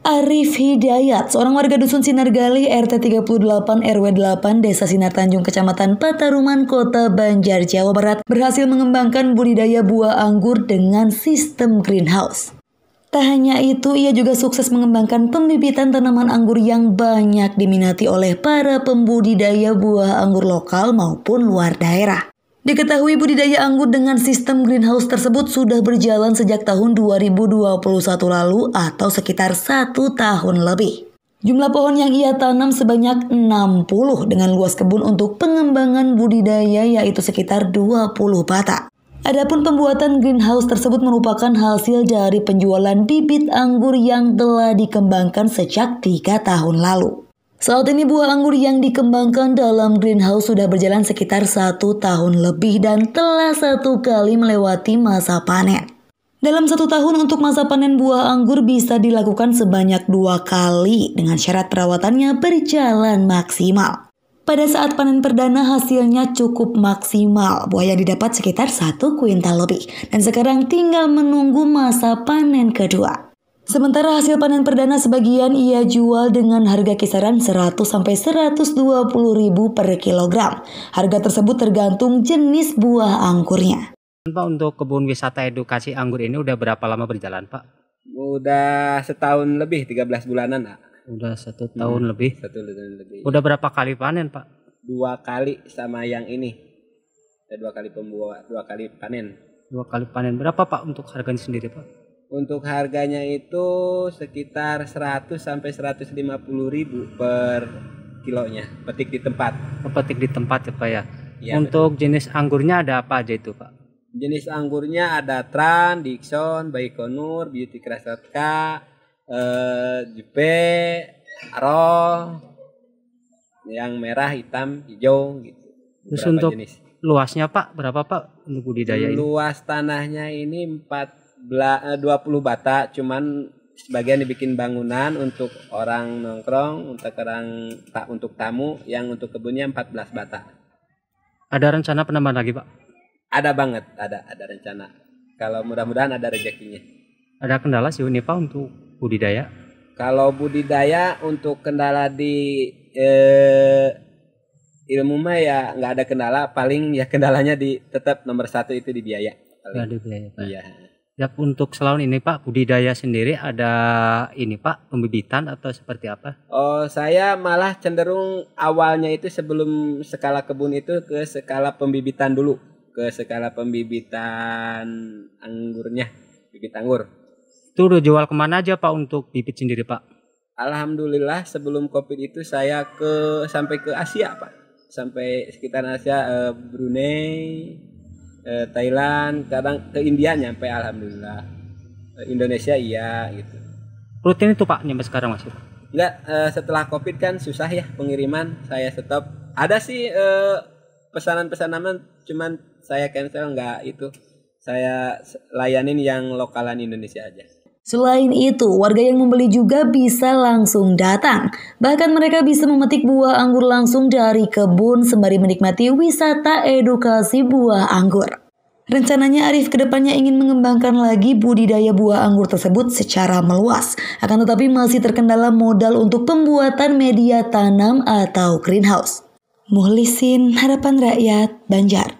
Arif Hidayat, seorang warga dusun Sinargali RT 38 RW 8 Desa Sinar Tanjung Kecamatan Pataruman Kota Banjar Jawa Barat berhasil mengembangkan budidaya buah anggur dengan sistem greenhouse. Tak hanya itu, ia juga sukses mengembangkan pembibitan tanaman anggur yang banyak diminati oleh para pembudidaya buah anggur lokal maupun luar daerah. Diketahui budidaya anggur dengan sistem greenhouse tersebut sudah berjalan sejak tahun 2021 lalu atau sekitar satu tahun lebih. Jumlah pohon yang ia tanam sebanyak 60 dengan luas kebun untuk pengembangan budidaya yaitu sekitar 20 batang. Adapun pembuatan greenhouse tersebut merupakan hasil dari penjualan bibit anggur yang telah dikembangkan sejak tiga tahun lalu. Saat ini buah anggur yang dikembangkan dalam greenhouse sudah berjalan sekitar satu tahun lebih dan telah satu kali melewati masa panen. Dalam satu tahun untuk masa panen buah anggur bisa dilakukan sebanyak dua kali dengan syarat perawatannya berjalan maksimal. Pada saat panen perdana hasilnya cukup maksimal, buah yang didapat sekitar satu kuintal lebih. Dan sekarang tinggal menunggu masa panen kedua. Sementara hasil panen perdana sebagian ia jual dengan harga kisaran 100 sampai 120 ribu per kilogram. Harga tersebut tergantung jenis buah anggurnya. Pak untuk kebun wisata edukasi anggur ini udah berapa lama berjalan Pak? Udah setahun lebih, 13 bulanan Pak. Udah satu tahun hmm, lebih? Satu tahun lebih. Udah berapa kali panen Pak? Dua kali sama yang ini. Udah dua kali pembuat, dua kali panen. Dua kali panen. Berapa Pak untuk harganya sendiri Pak? Untuk harganya itu sekitar 100 sampai 150 ribu per kilonya, petik di tempat. Oh, petik di tempat ya Pak ya? ya Untuk betul. jenis anggurnya ada apa aja itu Pak? Jenis anggurnya ada Tran, Dixon, Baikonur, Beauty Krasatka, eh, jupe aro yang merah, hitam, hijau gitu. Terus untuk jenis. luasnya Pak berapa Pak untuk budidaya ini? Luas tanahnya ini 4 20 eh, bata cuman sebagian dibikin bangunan untuk orang nongkrong untuk orang tak untuk tamu yang untuk kebunnya 14 bata ada rencana penambahan lagi pak ada banget ada ada rencana kalau mudah-mudahan ada rezekinya ada kendala sih ini pak untuk budidaya kalau budidaya untuk kendala di eh, ilmu mah ya nggak ada kendala paling ya kendalanya di tetap nomor satu itu di biaya Ya, di biaya iya. Ya untuk selain ini Pak budidaya sendiri ada ini Pak pembibitan atau seperti apa? Oh saya malah cenderung awalnya itu sebelum skala kebun itu ke skala pembibitan dulu ke skala pembibitan anggurnya bibit anggur. Itu udah jual kemana aja Pak untuk bibit sendiri Pak? Alhamdulillah sebelum covid itu saya ke sampai ke Asia Pak sampai sekitar Asia eh, Brunei eh, Thailand kadang ke India nyampe alhamdulillah eh, Indonesia iya gitu rutin itu pak nyampe sekarang masih enggak eh, setelah covid kan susah ya pengiriman saya stop ada sih eh, pesanan-pesanan cuman saya cancel nggak itu saya layanin yang lokalan Indonesia aja Selain itu, warga yang membeli juga bisa langsung datang. Bahkan mereka bisa memetik buah anggur langsung dari kebun sembari menikmati wisata edukasi buah anggur. Rencananya Arif kedepannya ingin mengembangkan lagi budidaya buah anggur tersebut secara meluas. Akan tetapi masih terkendala modal untuk pembuatan media tanam atau greenhouse. Muhlisin Harapan Rakyat Banjar